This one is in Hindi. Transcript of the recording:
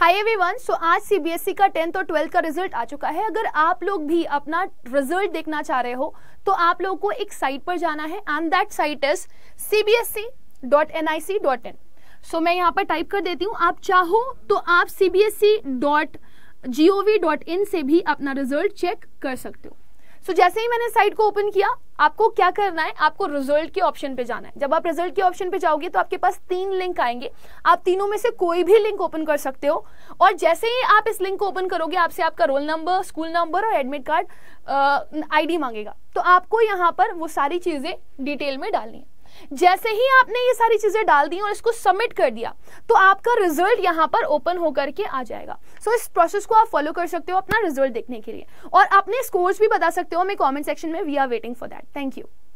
हाय एवरीवन सो आज सीबीएसई e का टेंथ और ट्वेल्थ का रिजल्ट आ चुका है अगर आप लोग भी अपना रिजल्ट देखना चाह रहे हो तो आप लोगों को एक साइट पर जाना है and that site is CBSE dot N I C dot in so मैं यहाँ पर टाइप कर देती हूँ आप चाहो तो आप CBSE dot G O V dot in से भी अपना रिजल्ट चेक कर सकते हो सो so, जैसे ही मैंने साइट को ओपन किया आपको क्या करना है आपको रिजल्ट के ऑप्शन पे जाना है जब आप रिजल्ट के ऑप्शन पे जाओगे तो आपके पास तीन लिंक आएंगे आप तीनों में से कोई भी लिंक ओपन कर सकते हो और जैसे ही आप इस लिंक को ओपन करोगे आपसे आपका रोल नंबर स्कूल नंबर और एडमिट कार्ड आईडी मांगेगा तो आपको यहाँ पर वो सारी चीज़ें डिटेल में डालनी है जैसे ही आपने ये सारी चीज़ें डाल दी और इसको सबमिट कर दिया तो आपका रिजल्ट यहाँ पर ओपन होकर के आ जाएगा सो so, इस प्रोसेस को आप फॉलो कर सकते हो अपना रिजल्ट देखने के लिए और अपने स्कोर्स भी बता सकते हो हमें कॉमेंट सेक्शन में we are waiting for that thank you